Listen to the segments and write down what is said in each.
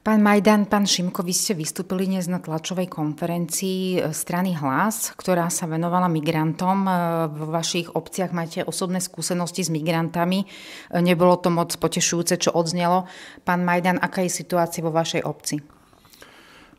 Pán Majdan, pán Šimko, vy ste vystúpili dnes na tlačovej konferencii e, strany Hlas, ktorá sa venovala migrantom. E, v vašich obciach máte osobné skúsenosti s migrantami. E, nebolo to moc potešujúce, čo odznelo. Pán Majdan, aká je situácia vo vašej obci?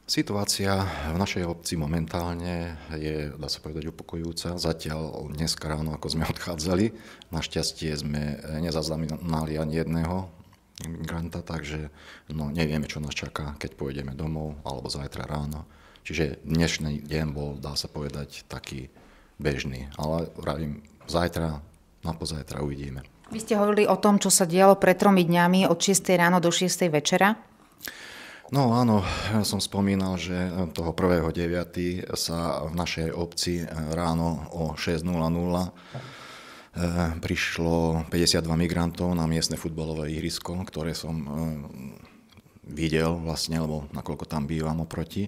Situácia v našej obci momentálne je, dá sa povedať, upokojujúca. Zatiaľ dnes ráno, ako sme odchádzali, našťastie sme nezaznamenali ani jedného migranta, takže no, nevieme, čo nás čaká, keď pôjdeme domov alebo zajtra ráno. Čiže dnešný deň bol, dá sa povedať, taký bežný. Ale vravím, zajtra, na pozajtra uvidíme. Vy ste hovorili o tom, čo sa dialo pred tromi dňami od 6. ráno do 6. večera? No áno, ja som spomínal, že toho 1.9. sa v našej obci ráno o 6.00 Eh, prišlo 52 migrantov na miestne futbalové ihrisko, ktoré som eh, videl vlastne, lebo nakoľko tam bývam oproti.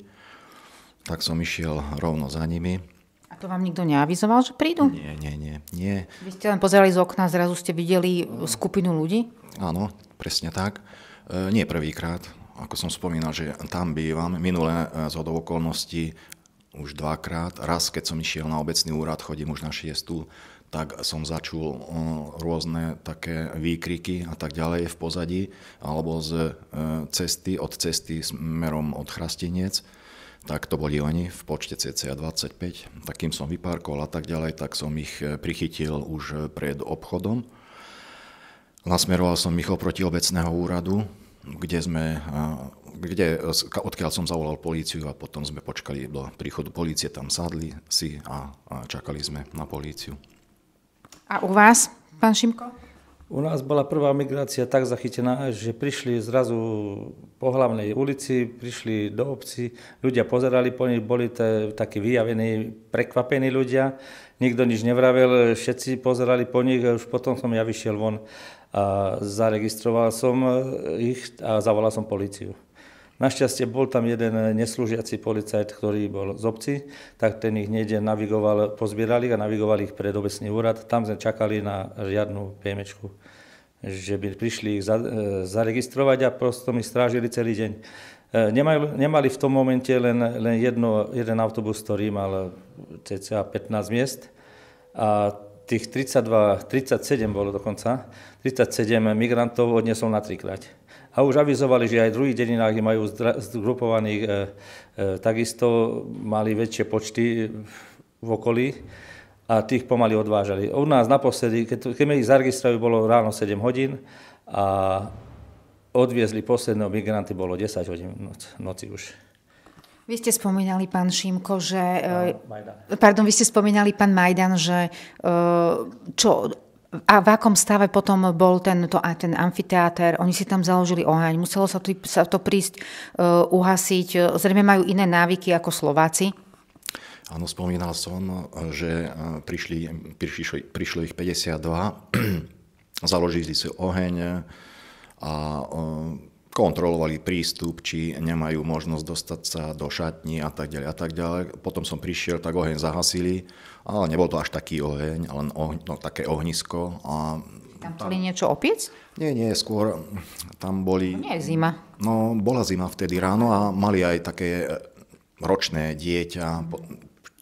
Tak som išiel rovno za nimi. A to vám nikto neavizoval, že prídu? Nie, nie, nie, nie. Vy ste len pozerali z okna, zrazu ste videli eh, skupinu ľudí? Áno, presne tak. nie prvýkrát. Ako som spomínal, že tam bývam. Minulé z okolností už dvakrát. Raz, keď som išiel na obecný úrad, chodím už na šiestu, tak som začul eh, rôzne také výkriky a tak ďalej v pozadí, alebo z eh, cesty, od cesty smerom od Chrastinec, tak to boli oni v počte cca 25. Takým som vyparkol a tak ďalej, tak som ich eh, prichytil už pred obchodom. Nasmeroval som ich oproti obecného úradu, kde sme kde, e, odkiaľ som zavolal políciu a potom sme počkali do príchodu polície, tam sadli si a, čakali sme na políciu. A u vás, pán Šimko? U nás bola prvá migrácia tak zachytená, že prišli zrazu po hlavnej ulici, prišli do obci, ľudia pozerali po nich, boli to takí vyjavení, prekvapení ľudia, nikto nič nevravel, všetci pozerali po nich a už potom som ja vyšiel von a zaregistroval som e, ich a zavolal som policiu. Našťastie bol tam jeden e, neslúžiaci policajt, ktorý bol z obci, tak ten ich niekde navigoval, pozbierali a navigovali ich pred obecný úrad. Tam sme čakali na riadnu PMčku, že by prišli ich e, zaregistrovať a prosto mi strážili celý deň. nemali, nemali v tom momente len, len jedno, jeden autobus, ktorý mal cca 15 miest a tých 32, 37 bolo dokonca, 37 migrantov odnesol na trikrát. A už avizovali, že aj druhý dedinách, kde majú zgrupovaných, e, e, takisto mali väčšie počty v okolí a tých pomaly odvážali. U nás naposledy, keď, keď ich zaregistrovali, bolo ráno 7 hodín a odviezli posledného migranty, bolo 10 hodín noci už. Vy ste spomínali, pán Šimko, že... No, e, Majdan. Pardon, vy ste spomínali, pán Majdan, že e, čo, a v akom stave potom bol tento, ten amfiteáter? Oni si tam založili oheň, muselo sa to, sa to prísť uh, uhasiť. Zrejme majú iné návyky ako Slováci. Áno, spomínal som, že prišli, prišli, prišlo ich 52, založili si oheň a uh, kontrolovali prístup, či nemajú možnosť dostať sa do šatní a tak ďalej a tak ďalej. Potom som prišiel, tak oheň zahasili, ale nebol to až taký oheň, len oh, no, také ohnisko. A tam chceli niečo opiec? Nie, nie, skôr tam boli... No nie je zima. No, bola zima vtedy ráno a mali aj také e, ročné dieťa,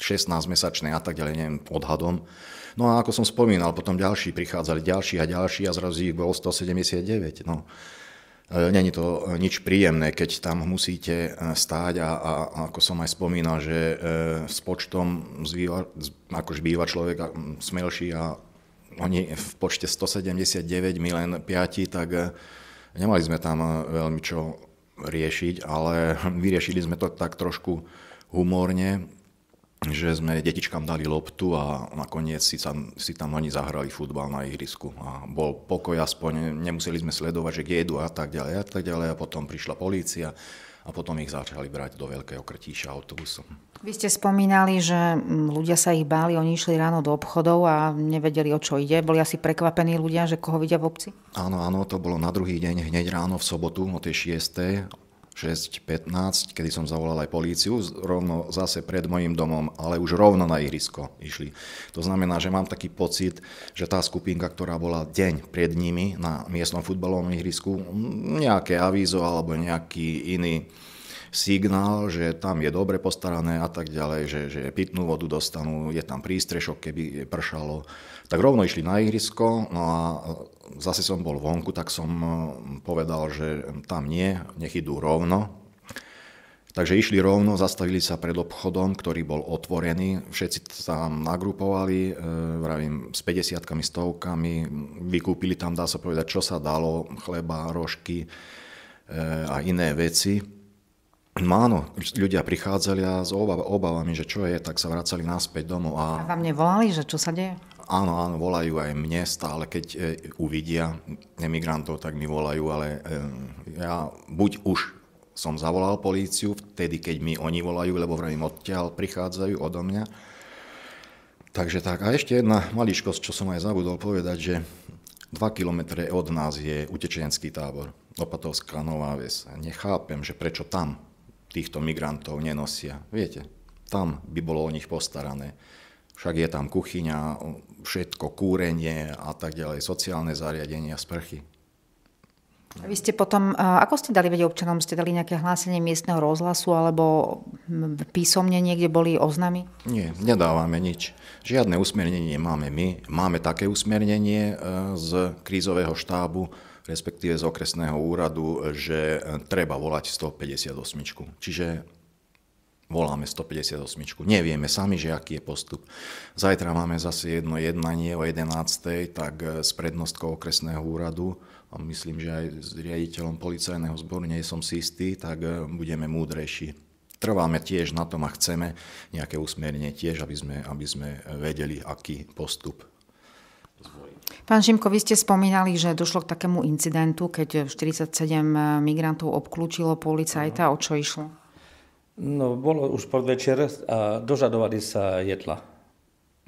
16-mesačné a tak ďalej, neviem, odhadom. No a ako som spomínal, potom ďalší prichádzali, ďalší a ďalší a zrazu ich bolo 179. No. E, není to e, nič príjemné, keď tam musíte e, stáť a, a, ako som aj spomínal, že s počtom zvýva, akože býva človek smelší a oni v počte 179, my len 5, tak nemali sme tam veľmi čo riešiť, ale vyriešili sme to tak trošku humorne, že sme detičkám dali loptu a nakoniec si tam, si tam oni zahrali futbal na ihrisku. A bol pokoj aspoň, nemuseli sme sledovať, že kde a tak ďalej a tak ďalej. A potom prišla polícia a potom ich začali brať do veľkého krtíša autobusom. Vy ste spomínali, že mm, ľudia sa ich báli, oni išli ráno do obchodov a nevedeli, o čo ide. Boli asi prekvapení ľudia, že koho vidia v obci? Áno, áno, to bolo na druhý deň, hneď ráno v sobotu o tej 6. 6.15, kedy som zavolal aj políciu, rovno zase pred mojim domom, ale už rovno na ihrisko išli. To znamená, že mám taký pocit, že tá skupinka, ktorá bola deň pred nimi na miestnom futbalovom ihrisku, nejaké avízo alebo nejaký iný signál, že tam je dobre postarané a tak ďalej, že, že pitnú vodu dostanú, je tam prístrešok, keby pršalo. Tak rovno išli na ihrisko, no a e, zase som bol vonku, tak som e, povedal, že tam nie, nech idú rovno, Takže išli rovno, zastavili sa pred obchodom, ktorý bol otvorený. Všetci sa tam nagrupovali, e, vravím, s 50 stovkami. Vykúpili tam, dá sa povedať, čo sa dalo, chleba, rožky a iné veci. Áno, ľudia prichádzali a s obav, obavami, že čo je, tak sa vracali naspäť domov. A... a vám nevolali, že čo sa deje? Áno, áno, volajú aj mne stále, keď e, uvidia emigrantov, tak mi volajú, ale e, ja buď už som zavolal políciu, vtedy, keď mi oni volajú, lebo vravím odtiaľ, prichádzajú odo mňa. Takže tak, a ešte jedna maličkosť, čo som aj zabudol povedať, že 2 km od nás je utečenský tábor, Opatovská Nová Ves. Nechápem, že prečo tam týchto migrantov nenosia. Viete, tam by bolo o nich postarané. Však je tam kuchyňa, všetko, kúrenie a tak ďalej, sociálne zariadenia, sprchy. Vy ste potom, ako ste dali vedieť občanom, ste dali nejaké hlásenie miestneho rozhlasu alebo písomne niekde boli oznami? Nie, nedávame nič. Žiadne usmernenie máme. my. Máme také usmernenie e, z krízového štábu, respektíve z okresného úradu, že e, treba volať 158. Čiže voláme 158. Nevieme sami, že aký je postup. Zajtra máme zase jedno jednanie o 11. tak e, s prednostkou okresného úradu a myslím, že aj s riaditeľom policajného zboru, nie som si istý, tak e, budeme múdrejší. Trváme tiež na tom a chceme nejaké usmernenie tiež, aby sme, aby sme vedeli, aký postup zvojí. Pán Šimko, vy ste spomínali, že došlo k takému incidentu, keď 47 eh, migrantov obklúčilo policajta. No. O čo išlo? No, bolo už podvečer a dožadovali sa jedla.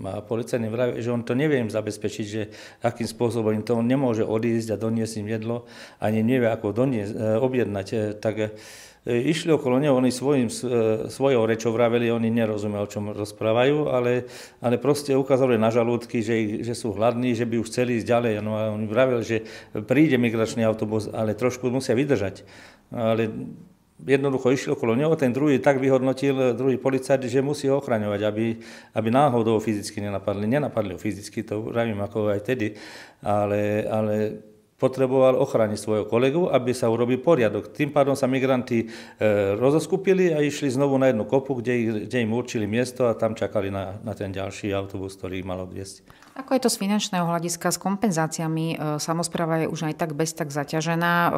A policajný vraví, že on to nevie im zabezpečiť, že akým spôsobom im to on nemôže odísť a doniesť im jedlo, ani nevie, ako doniesť, eh, objednať. Eh, tak E, išli okolo neho, oni svojim, e, svojou rečou vraveli, oni nerozumeli, o čom rozprávajú, ale, ale proste ukázali na žalúdky, že, že sú hladní, že by už chceli ísť ďalej. No a on vravel, že príde migračný autobus, ale trošku musia vydržať. Ale jednoducho išiel okolo neho, ten druhý tak vyhodnotil, druhý policajt, že musí ho ochraňovať, aby, aby náhodou fyzicky nenapadli. Nenapadli ho fyzicky, to vravím ako aj tedy, ale, ale potreboval ochrániť svojho kolegu, aby sa urobil poriadok. Tým pádom sa migranti e, rozoskupili a išli znovu na jednu kopu, kde, kde im určili miesto a tam čakali na, na ten ďalší autobus, ktorý ich malo odviesť. Ako je to z finančného hľadiska s kompenzáciami? E, Samozpráva je už aj tak bez tak zaťažená. E,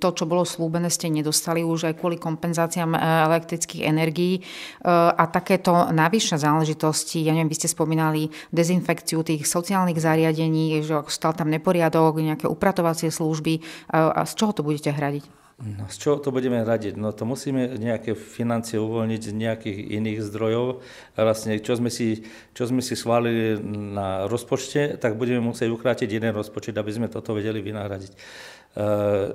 to, čo bolo slúbené, ste nedostali už aj kvôli kompenzáciám e, elektrických energií. A takéto navyššie záležitosti, ja neviem, vy ste spomínali dezinfekciu tých sociálnych zariadení, že stal tam neporiadok, nejaké upratovacie služby. A z čoho to budete hradiť? No z čoho to budeme radiť? No to musíme nejaké financie uvoľniť z nejakých iných zdrojov. Vlastne, čo sme si, čo sme si schválili na rozpočte, tak budeme musieť ukrátiť jeden rozpočet, aby sme toto vedeli vynahradiť. E-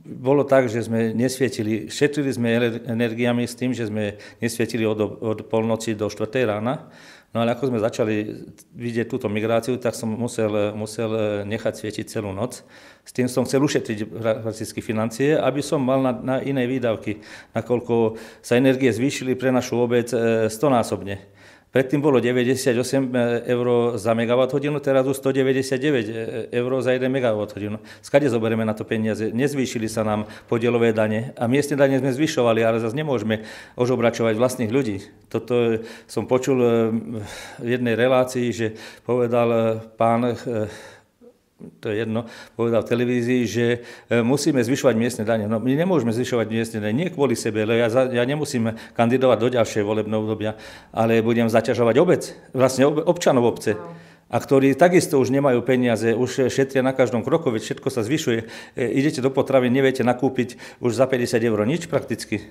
bolo tak, že sme nesvietili, šetrili sme energiami s tým, že sme nesvietili od, od polnoci do 4. rána, No ale ako sme začali vidieť túto migráciu, tak som musel, musel nechať svietiť celú noc. S tým som chcel ušetriť prakticky financie, aby som mal na, na iné výdavky, nakoľko sa energie zvýšili pre našu obec e, stonásobne. Predtým bolo 98 e, eur za megawatt hodinu, teraz už 199 e, e, eur za 1 megawatt hodinu. Skade zoberieme na to peniaze? Nezvýšili sa nám podielové dane a miestne dane sme zvyšovali, ale zase nemôžeme ožobračovať vlastných ľudí. Toto som počul v jednej relácii, že povedal pán to je jedno, povedal v televízii, že e, musíme zvyšovať miestne dane. No my nemôžeme zvyšovať miestne dane, nie kvôli sebe, lebo ja, za, ja nemusím kandidovať do ďalšej volebného obdobia, ale budem zaťažovať obec, vlastne ob, občanov obce. No a ktorí takisto už nemajú peniaze, už šetria na každom kroku, veď všetko sa zvyšuje. E, idete do potravy, neviete nakúpiť už za 50 eur nič prakticky.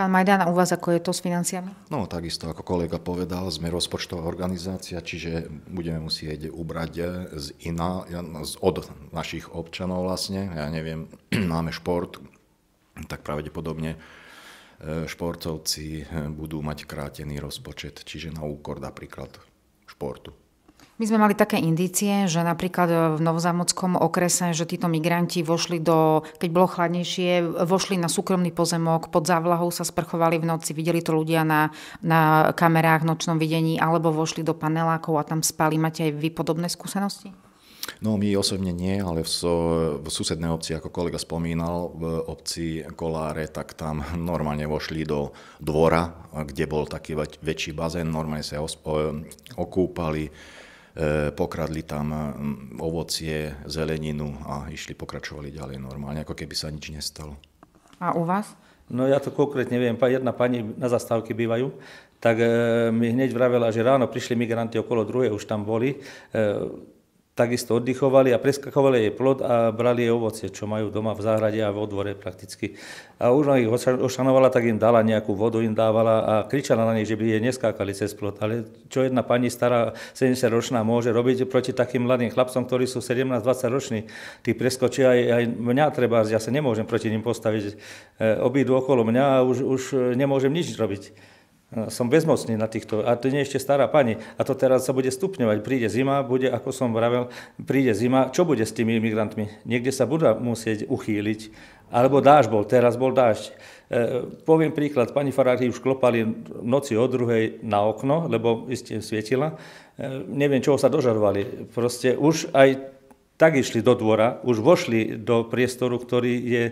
Pán Majdán, a u vás ako je to s financiami? No takisto, ako kolega povedal, sme rozpočtová organizácia, čiže budeme musieť ubrať e, z iná, e, z, od našich občanov vlastne. Ja neviem, máme šport, tak pravdepodobne e, športovci budú mať krátený rozpočet, čiže na úkor napríklad športu. My sme mali také indície, že napríklad v novozámodskom okrese, že títo migranti vošli do, keď bolo chladnejšie, vošli na súkromný pozemok, pod závlahou sa sprchovali v noci, videli to ľudia na, na kamerách v nočnom videní, alebo vošli do panelákov a tam spali. Máte aj vy podobné skúsenosti? No my osobne nie, ale v, so, v susednej obci, ako kolega spomínal, v obci Koláre, tak tam normálne vošli do dvora, kde bol taký väčší bazén, normálne sa os- okúpali, E, pokradli tam e, ovocie, zeleninu a išli, pokračovali ďalej normálne, ako keby sa nič nestalo. A u vás? No ja to konkrétne viem, jedna pani na zastávke bývajú, tak e, mi hneď vravela, že ráno prišli migranti okolo druhej, už tam boli, takisto oddychovali a preskakovali jej plod a brali jej ovocie, čo majú doma v záhrade a vo dvore prakticky. A už ich ošanovala, tak im dala nejakú vodu, im dávala a kričala na nich, že by jej neskákali cez plod. Ale čo jedna pani stará, 70-ročná, môže robiť proti takým mladým chlapcom, ktorí sú 17-20 roční, tí preskočia aj, aj mňa treba, ja sa nemôžem proti nim postaviť. E, eh, obídu okolo mňa a už, už eh, nemôžem nič robiť som bezmocný na týchto, a to nie ešte stará pani, a to teraz sa bude stupňovať, príde zima, bude, ako som vravel, príde zima, čo bude s tými imigrantmi? Niekde sa budú musieť uchýliť, alebo dáž bol, teraz bol dážď. E, poviem príklad, pani farári už klopali noci o druhej na okno, lebo iste svietila, e, neviem, čoho sa dožadovali. Proste už aj tak išli do dvora, už vošli do priestoru, ktorý je,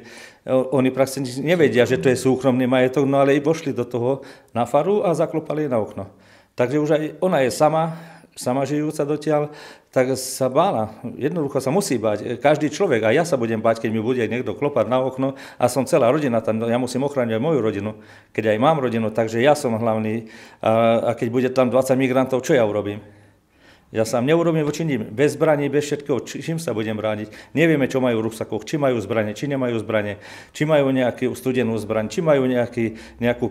e, oni prakticky nevedia, že to je súkromný majetok, no ale i vošli do toho na faru a zaklopali na okno. Takže už aj ona je sama, sama žijúca dotiaľ, tak sa bála. Jednoducho sa musí báť. E, každý človek, a ja sa budem báť, keď mi bude niekto klopať na okno a som celá rodina tam, ja musím ochrániť moju rodinu, keď aj mám rodinu, takže ja som hlavný. A, a keď bude tam 20 migrantov, čo ja urobím? Ja sám neurobím voči ním Bez zbraní, bez všetkého, čím sa budem brániť. Nevieme, čo majú v ruksakoch, či majú zbranie, či nemajú zbranie, či majú nejakú studenú zbraň, či majú nejaký, nejakú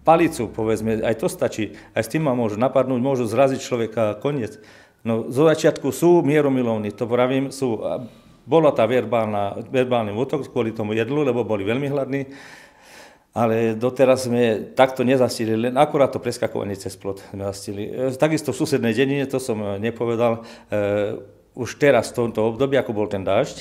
palicu, povedzme. Aj to stačí. Aj s tým ma môžu napadnúť, môžu zraziť človeka a koniec. No, zo začiatku sú mieromilovní, to pravím, sú bola tá verbálna, verbálny útok kvôli tomu jedlu, lebo boli veľmi hladní. Ale doteraz sme takto nezastili, len akurát to preskakovanie cez plot sme zastili. E, takisto v susednej denine, to som e, nepovedal, e, už teraz v tomto období, ako bol ten dážď,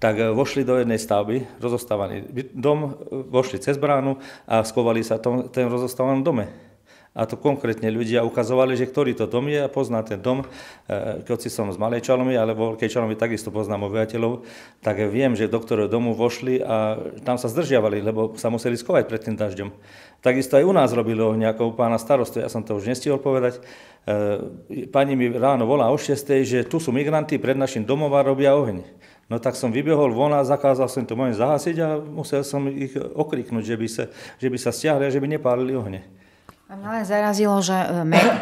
tak vošli do jednej stavby, rozostávaný dom, vošli cez bránu a skovali sa tom, ten rozostávaný dome a to konkrétne ľudia ukazovali, že ktorý to dom je a pozná ten dom. E, keď si som z Malej Čalomy alebo Veľkej Čalomy takisto poznám obyvateľov, tak viem, že do ktorého domu vošli a tam sa zdržiavali, lebo sa museli skovať pred tým dažďom. Takisto aj u nás robilo nejakou pána starostu, ja som to už nestihol povedať. E, pani mi ráno volá o 6, že tu sú migranti pred našim domom a robia oheň. No tak som vybehol von a zakázal som to mojim zahasiť a musel som ich okriknúť, že by sa, že by sa stiahli a že by nepálili ohne. Mňa len zarazilo, že e,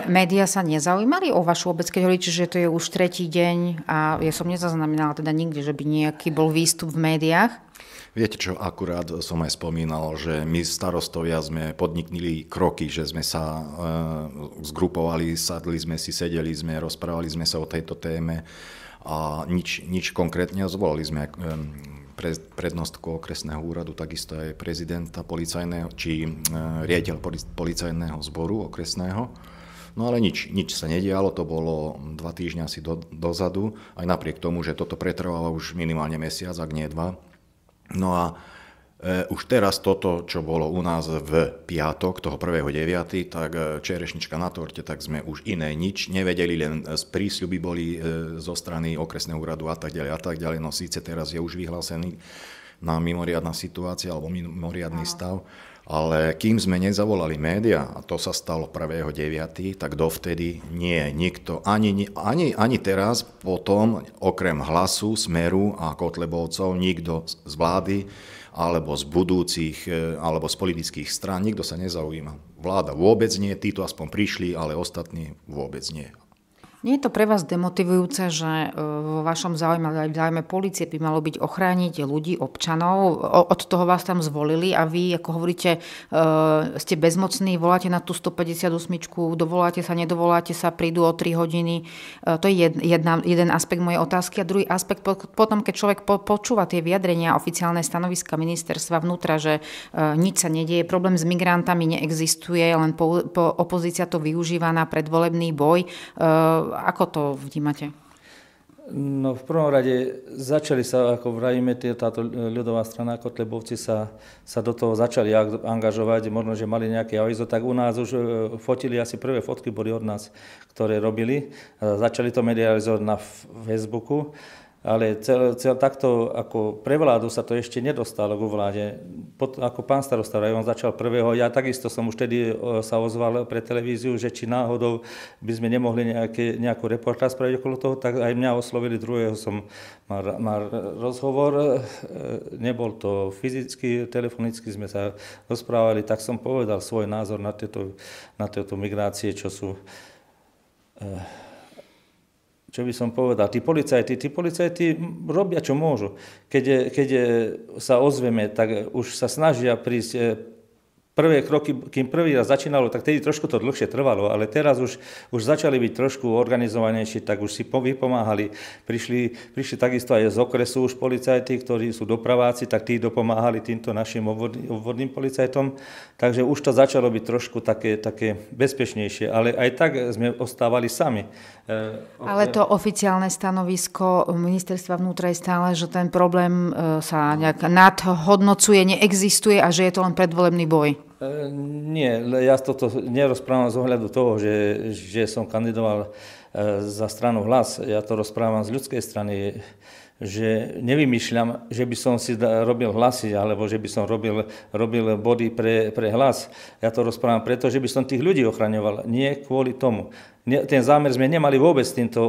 médiá sa nezaujímali o vašu obec, keď hovoríte, že to je už tretí deň a ja som nezaznamenala teda nikdy, že by nejaký bol výstup v médiách. Viete čo, akurát som aj spomínal, že my starostovia sme podniknili kroky, že sme sa e, zgrupovali, sadli sme si, sedeli sme, rozprávali sme sa o tejto téme a nič, nič konkrétne. Zvolali sme e, prednostku okresného úradu, takisto aj prezidenta policajného, či e, riaditeľ policajného zboru okresného. No ale nič, nič sa nedialo, to bolo dva týždňa asi do, dozadu, aj napriek tomu, že toto pretrvalo už minimálne mesiac, ak nie dva. No a E, už teraz toto, čo bolo u nás v piatok, toho 1.9., tak e, čerešnička na torte, tak sme už iné nič nevedeli, len e, z prísľuby boli zo strany okresného úradu a tak ďalej a tak ďalej. No síce teraz je už vyhlásený na mimoriadná situácia alebo mimoriadný stav, ale kým sme nezavolali média, a to sa stalo 1.9., tak dovtedy nie, nikto, ani, ani, ani teraz potom, okrem hlasu, smeru a kotlebovcov, nikto z vlády alebo z budúcich, e, alebo z politických strán. Nikto sa nezaujíma. Vláda vôbec nie, títo aspoň prišli, ale ostatní vôbec nie. Nie je to pre vás demotivujúce, že e, vo vašom záujme, aj v záujme policie by malo byť ochrániť ľudí, občanov? Od toho vás tam zvolili a vy, ako hovoríte, e, ste bezmocní, voláte na tú 158, dovoláte sa, nedovoláte sa, prídu o 3 hodiny. E, to je jedna, jeden aspekt mojej otázky. A druhý aspekt, potom, keď človek počúva tie vyjadrenia, oficiálne stanoviska ministerstva vnútra, že nič sa nedieje, problém s migrantami neexistuje, len po, po, opozícia to využíva na predvolebný boj ako to vnímate? No v prvom rade začali sa, ako vravíme, táto ľudová strana Kotlebovci sa, sa do toho začali angažovať, možno, že mali nejaké avizo, tak u nás už e, fotili asi prvé fotky boli od nás, ktoré robili. E, začali to medializovať na Facebooku ale cel, cel, takto ako pre vládu sa to ešte nedostalo k vláde. Pot, ako pán starosta, on začal prvého, ja takisto som už tedy e, sa ozval pre televíziu, že či náhodou by sme nemohli nejaké, nejakú reportáž spraviť okolo toho, tak aj mňa oslovili druhého, som mal, mal rozhovor, e, nebol to fyzicky, telefonicky sme sa rozprávali, tak som povedal svoj názor na tieto, na tieto migrácie, čo sú e, čo by som povedal, tí policajti, tí policajti robia, čo môžu. Keď, keď sa ozveme, tak už sa snažia prísť e, prvé kroky, kým prvý raz začínalo, tak tedy trošku to dlhšie trvalo, ale teraz už, už začali byť trošku organizovanejší, tak už si vypomáhali. Prišli, prišli takisto aj z okresu už policajti, ktorí sú dopraváci, tak tí dopomáhali týmto našim obvodným, obvodným policajtom. Takže už to začalo byť trošku také, také bezpečnejšie, ale aj tak sme ostávali sami. E, ale to oficiálne stanovisko ministerstva vnútra je stále, že ten problém e, sa nejak nadhodnocuje, neexistuje a že je to len predvolebný boj. E, nie, ja toto nerozprávam z ohľadu toho, že, že som kandidoval e, za stranu hlas. Ja to rozprávam z ľudskej strany, že nevymýšľam, že by som si robil hlasy, alebo že by som robil, robil body pre, pre hlas. Ja to rozprávam preto, že by som tých ľudí ochraňoval, nie kvôli tomu ten zámer sme nemali vôbec s týmto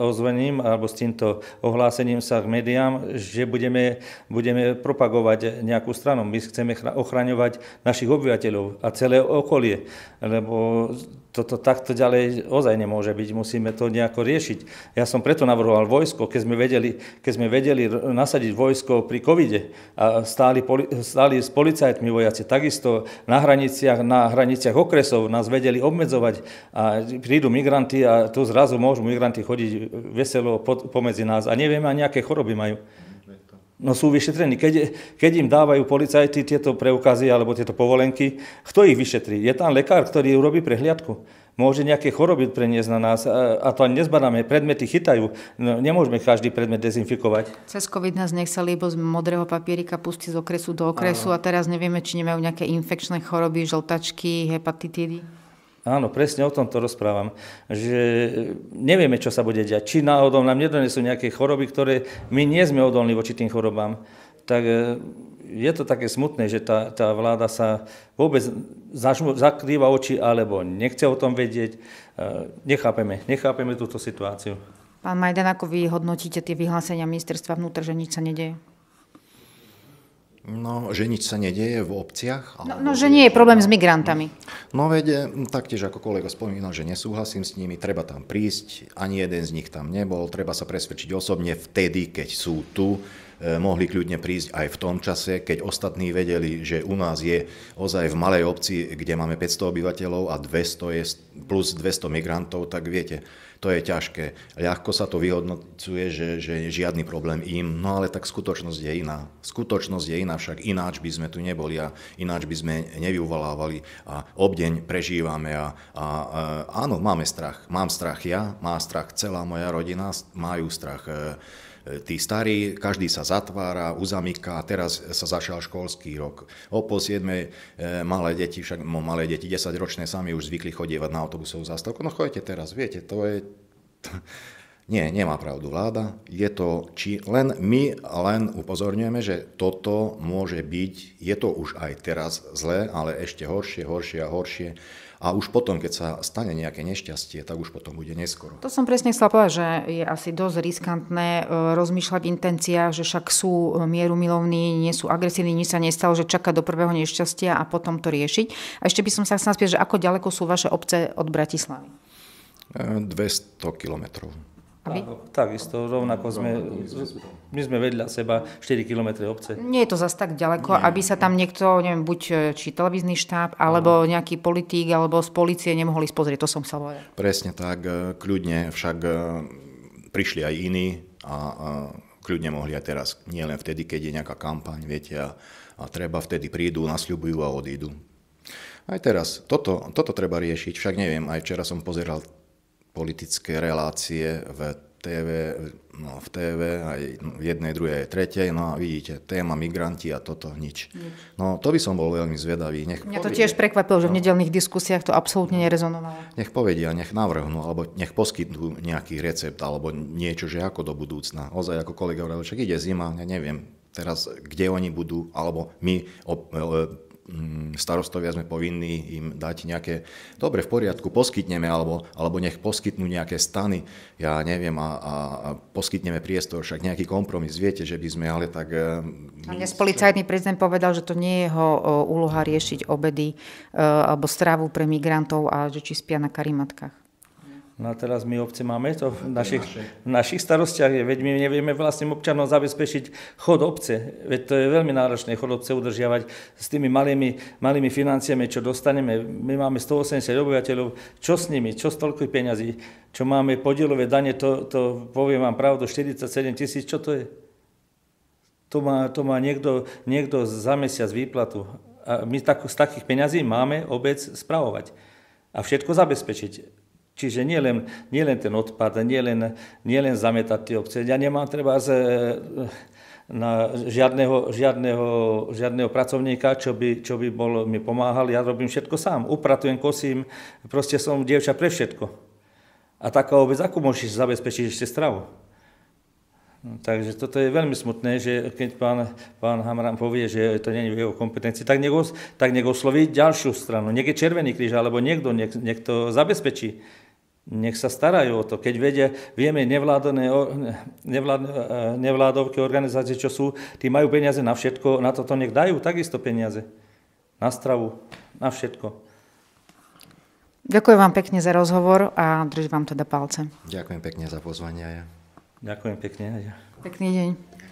ozvením alebo s týmto ohlásením sa k médiám, že budeme, budeme propagovať nejakú stranu. My chceme ochraňovať našich obyvateľov a celé okolie, lebo toto takto ďalej ozaj nemôže byť, musíme to nejako riešiť. Ja som preto navrhoval vojsko, keď sme vedeli, keď sme vedeli nasadiť vojsko pri covide a stáli, poli, stáli s policajtmi vojaci, takisto na hraniciach, na hraniciach okresov nás vedeli obmedzovať a prídu migranti a tu zrazu môžu migranti chodiť veselo pod, pomedzi nás a nevieme ani, aké choroby majú. No sú vyšetrení. Keď, keď im dávajú policajti tieto preukazy alebo tieto povolenky, kto ich vyšetrí? Je tam lekár, ktorý urobí prehliadku. Môže nejaké choroby preniesť na nás a to ani nezbadáme. Predmety chytajú. No, nemôžeme každý predmet dezinfikovať. Cez COVID nás nechceli iba z modrého papierika pustiť z okresu do okresu ano. a teraz nevieme, či nemajú nejaké infekčné choroby, žltačky, hepatitidy. Áno, presne o tom to rozprávam, že e, nevieme, čo sa bude diať. Či náhodou nám nedonesú nejaké choroby, ktoré my nie sme odolní voči tým chorobám. Tak e, je to také smutné, že tá, tá vláda sa vôbec zakrýva oči alebo nechce o tom vedieť. E, nechápeme, nechápeme túto situáciu. Pán Majdan, ako vy hodnotíte tie vyhlásenia ministerstva vnútra, že nič sa nedeje? No, že nič sa nedieje v obciach. No, no že nie je problém s migrantami. No, no veď, eh, taktiež ako kolega spomínal, že nesúhlasím s nimi, treba tam prísť, ani jeden z nich tam nebol, treba sa presvedčiť osobne vtedy, keď sú tu, eh, mohli kľudne prísť aj v tom čase, keď ostatní vedeli, že u nás je ozaj v malej obci, kde máme 500 obyvateľov a 200 je plus 200 migrantov, tak viete, to je ťažké. Ľahko sa to vyhodnocuje, že, že je žiadny problém im, no ale tak skutočnosť je iná. Skutočnosť je iná, však ináč by sme tu neboli a ináč by sme nevyuvalávali a obdeň prežívame a, a, a áno, máme strach. Mám strach ja, má strach celá moja rodina, majú strach. E, Tí starí, každý sa zatvára, uzamyká, teraz sa začal školský rok. O pol siedme e, malé deti, však no, malé deti, 10-ročné sami už zvykli chodievať na autobusovú zástavku. No chodite teraz, viete, to je... Nie, nemá pravdu vláda. Je to, či len my len upozorňujeme, že toto môže byť, je to už aj teraz zlé, ale ešte horšie, horšie a horšie a už potom, keď sa stane nejaké nešťastie, tak už potom bude neskoro. To som presne chcela povedať, že je asi dosť riskantné e, rozmýšľať intencia, že však sú e, mierumilovní, nie sú agresívni, nič sa nestalo, že čaká do prvého nešťastia a potom to riešiť. A ešte by som sa chcela spieť, že ako ďaleko sú vaše obce od Bratislavy? 200 e, kilometrov. Aby... Takisto, rovnako sme, my sme vedľa seba, 4 km obce. Nie je to zase tak ďaleko, nie, aby sa tam niekto, neviem, buď e, či televízny štáb, alebo no. nejaký politík, alebo z policie nemohli spozrieť, to som chcel povedať. Presne tak, e, kľudne, však e, prišli aj iní a, a kľudne mohli aj teraz, nielen vtedy, keď je nejaká kampaň, viete, a, a treba vtedy prídu, nasľubujú a odídu. Aj teraz, toto, toto treba riešiť, však neviem, aj včera som pozeral politické relácie v TV, no, v TV aj v jednej, druhej, aj tretej. No a vidíte, téma migranti a toto nič. nič. No to by som bol veľmi zvedavý. Nech Mňa to to tiež prekvapilo, že v no. nedelných diskusiách to absolútne no. nerezonovalo. Nech povedia, nech navrhnú, alebo nech poskytnú nejaký recept, alebo niečo, že ako do budúcna. Ozaj, ako kolega hovoril, však ide zima, ja neviem teraz, kde oni budú, alebo my e, Mm, starostovia sme povinní im dať nejaké, dobre, v poriadku, poskytneme, alebo, alebo nech poskytnú nejaké stany, ja neviem, a, a, a poskytneme priestor, však nejaký kompromis, viete, že by sme ale tak... Eh, a dnes policajný prezident povedal, že to nie je jeho eh, úloha riešiť obedy eh, alebo stravu pre migrantov a že či spia na karimatkách. No a teraz my obce máme to v našich, v našich starostiach, veď my nevieme vlastným občanom zabezpečiť chod obce, veď to je veľmi náročné chod obce udržiavať s tými malými, malými financiami, čo dostaneme. My máme 180 obyvateľov, čo s nimi, čo s toľko peňazí, čo máme podielové dane, to, to poviem vám pravdu, 47 tisíc, čo to je? To má, to má niekto, niekto za mesiac výplatu. A my tak, z takých peňazí máme obec spravovať a všetko zabezpečiť. Čiže nielen nie len ten odpad, nielen nie len zametať tie obce. Ja nemám treba z, na žiadneho, žiadneho, žiadneho pracovníka, čo by, čo by bol, mi pomáhal. Ja robím všetko sám. Upratujem, kosím, proste som dievča pre všetko. A taká obec, ako môžeš zabezpečiť ešte stravu? No, takže toto je veľmi smutné, že keď pán, pán Hamran povie, že to nie je v jeho kompetencii, tak nech, tak nech osloví ďalšiu stranu. Nech je Červený kríž, alebo niekto, niek, niekto zabezpečí nech sa starajú o to. Keď vedia, vieme nevládne, nevlád, nevládovky, organizácie, čo sú, tí majú peniaze na všetko, na toto nech dajú takisto peniaze. Na stravu, na všetko. Ďakujem vám pekne za rozhovor a držím vám teda palce. Ďakujem pekne za pozvanie. Ďakujem pekne. Pekný deň.